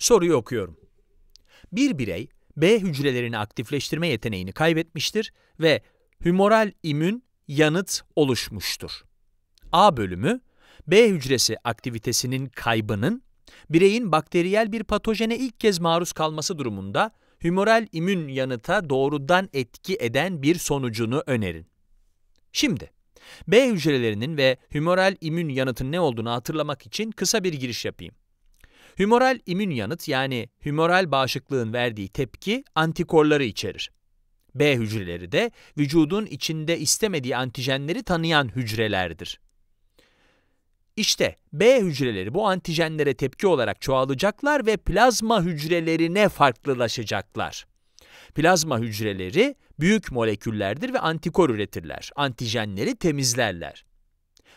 Soruyu okuyorum. Bir birey B hücrelerini aktifleştirme yeteneğini kaybetmiştir ve hümoral immün yanıt oluşmuştur. A bölümü B hücresi aktivitesinin kaybının bireyin bakteriyel bir patojene ilk kez maruz kalması durumunda hümoral immün yanıta doğrudan etki eden bir sonucunu önerin. Şimdi, B hücrelerinin ve hümoral immün yanıtın ne olduğunu hatırlamak için kısa bir giriş yapayım. Hümoral immün yanıt yani hümoral bağışıklığın verdiği tepki antikorları içerir. B hücreleri de vücudun içinde istemediği antijenleri tanıyan hücrelerdir. İşte B hücreleri bu antijenlere tepki olarak çoğalacaklar ve plazma hücrelerine farklılaşacaklar. Plazma hücreleri büyük moleküllerdir ve antikor üretirler. Antijenleri temizlerler.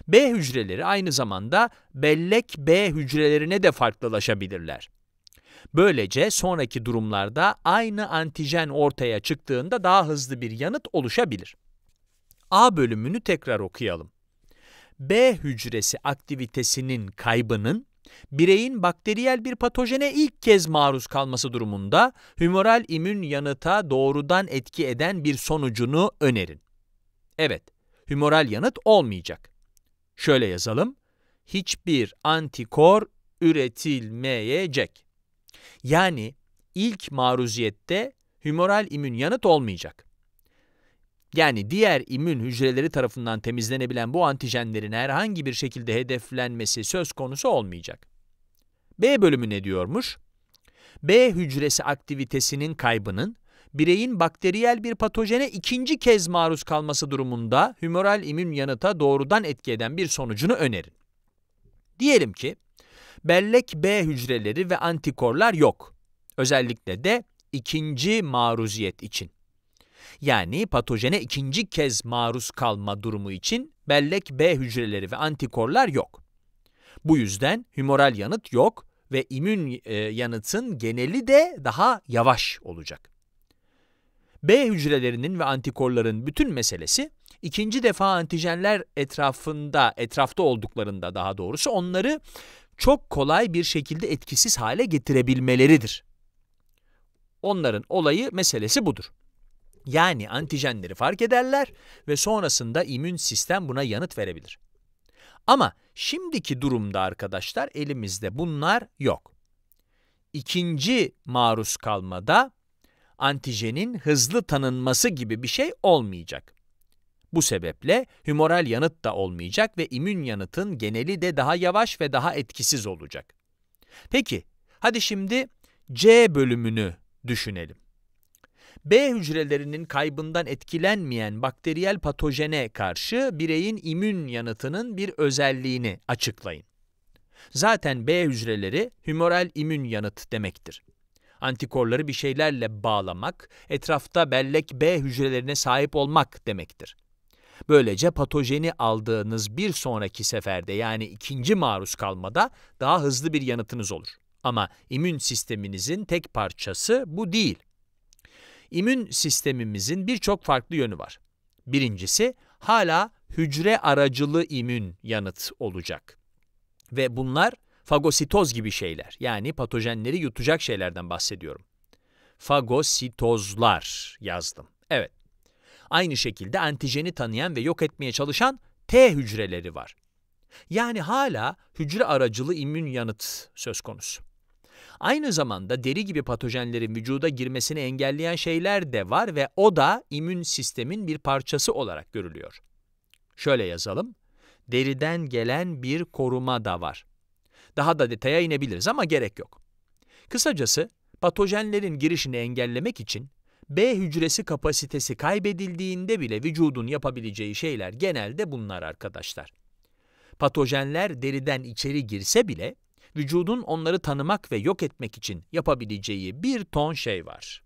B hücreleri aynı zamanda bellek B hücrelerine de farklılaşabilirler. Böylece sonraki durumlarda aynı antijen ortaya çıktığında daha hızlı bir yanıt oluşabilir. A bölümünü tekrar okuyalım. B hücresi aktivitesinin kaybının bireyin bakteriyel bir patojene ilk kez maruz kalması durumunda humoral immün yanıta doğrudan etki eden bir sonucunu önerin. Evet, humoral yanıt olmayacak. Şöyle yazalım. Hiçbir antikor üretilmeyecek. Yani ilk maruziyette humoral immün yanıt olmayacak. Yani diğer immün hücreleri tarafından temizlenebilen bu antijenlerin herhangi bir şekilde hedeflenmesi söz konusu olmayacak. B bölümü ne diyormuş? B hücresi aktivitesinin kaybının bireyin bakteriyel bir patojene ikinci kez maruz kalması durumunda humoral immün yanıta doğrudan etki eden bir sonucunu önerin. Diyelim ki bellek B hücreleri ve antikorlar yok. Özellikle de ikinci maruziyet için. Yani patojene ikinci kez maruz kalma durumu için bellek B hücreleri ve antikorlar yok. Bu yüzden humoral yanıt yok ve immün e, yanıtın geneli de daha yavaş olacak. B hücrelerinin ve antikorların bütün meselesi ikinci defa antijenler etrafında, etrafta olduklarında daha doğrusu onları çok kolay bir şekilde etkisiz hale getirebilmeleridir. Onların olayı, meselesi budur. Yani antijenleri fark ederler ve sonrasında immün sistem buna yanıt verebilir. Ama şimdiki durumda arkadaşlar elimizde bunlar yok. İkinci maruz kalmada antijenin hızlı tanınması gibi bir şey olmayacak. Bu sebeple humoral yanıt da olmayacak ve immün yanıtın geneli de daha yavaş ve daha etkisiz olacak. Peki, hadi şimdi C bölümünü düşünelim. B hücrelerinin kaybından etkilenmeyen bakteriyel patojene karşı bireyin immün yanıtının bir özelliğini açıklayın. Zaten B hücreleri humoral immün yanıt demektir. Antikorları bir şeylerle bağlamak, etrafta bellek B hücrelerine sahip olmak demektir. Böylece patojeni aldığınız bir sonraki seferde yani ikinci maruz kalmada daha hızlı bir yanıtınız olur. Ama immün sisteminizin tek parçası bu değil. İmmün sistemimizin birçok farklı yönü var. Birincisi hala hücre aracılı immün yanıt olacak. Ve bunlar fagositoz gibi şeyler yani patojenleri yutacak şeylerden bahsediyorum. Fagositozlar yazdım. Evet. Aynı şekilde antijeni tanıyan ve yok etmeye çalışan T hücreleri var. Yani hala hücre aracılı immün yanıt söz konusu. Aynı zamanda deri gibi patojenlerin vücuda girmesini engelleyen şeyler de var ve o da immün sistemin bir parçası olarak görülüyor. Şöyle yazalım. Deriden gelen bir koruma da var. Daha da detaya inebiliriz ama gerek yok. Kısacası patojenlerin girişini engellemek için B hücresi kapasitesi kaybedildiğinde bile vücudun yapabileceği şeyler genelde bunlar arkadaşlar. Patojenler deriden içeri girse bile vücudun onları tanımak ve yok etmek için yapabileceği bir ton şey var.